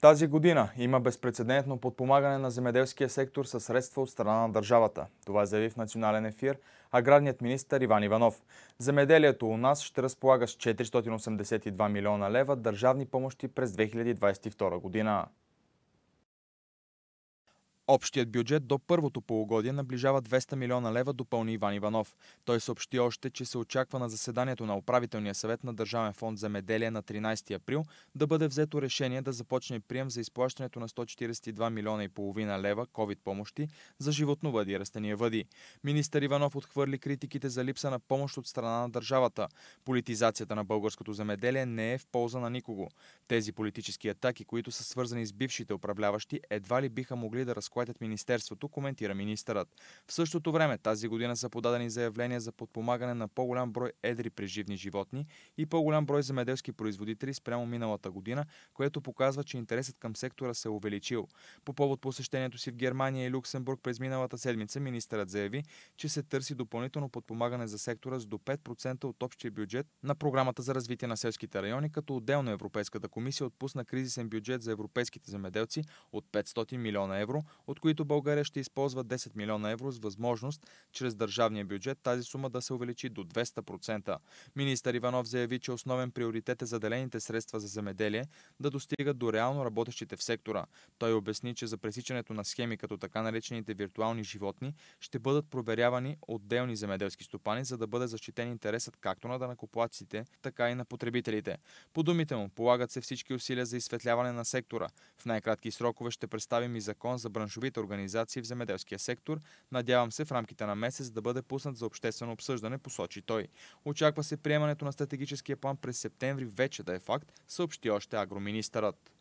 Тази година има безпредседентно подпомагане на земеделския сектор със средства от страна на държавата. Това заяви в национален ефир аграрният министр Иван Иванов. Земеделието у нас ще разполага с 482 милиона лева държавни помощи през 2022 година. Общият бюджет до първото полугодие наближава 200 милиона лева, допълни Иван Иванов. Той съобщи още, че се очаква на заседанието на управителния съвет на Държавен фонд меделие на 13 април да бъде взето решение да започне прием за изплащането на 142 милиона и половина лева COVID помощи за животновъди и въди. Министър Иванов отхвърли критиките за липса на помощ от страна на държавата. Политизацията на българското земеделие не е в полза на никого. Тези политически атаки, които са свързани с бившите управляващи, едва ли биха могли да разклад платят Министерството, коментира министърът. В същото време тази година са подадени заявления за подпомагане на по-голям брой едри преживни животни и по-голям брой земеделски производители спрямо миналата година, което показва, че интересът към сектора се е увеличил. По повод посещението си в Германия и Люксембург през миналата седмица министърът заяви, че се търси допълнително подпомагане за сектора с до 5% от общия бюджет на програмата за развитие на селските райони, като отделно Европейската комисия отпусна кризисен бюджет за европейските земеделци от 500 милиона евро, от които България ще използва 10 милиона евро с възможност чрез държавния бюджет тази сума да се увеличи до 200%. Министър Иванов заяви, че основен приоритет е заделените средства за земеделие да достигат до реално работещите в сектора. Той обясни, че за пресичането на схеми като така наречените виртуални животни ще бъдат проверявани отделни земеделски стопани, за да бъде защитен интересът както на данакоплаците, така и на потребителите. По думите му, полагат се всички усилия за изсветляване на сектора. В най-кратки срокове ще представим и закон за бранш браншовите организации в земеделския сектор. Надявам се в рамките на месец да бъде пуснат за обществено обсъждане, посочи той. Очаква се приемането на стратегическия план през септември вече да е факт, съобщи още агроминистърът.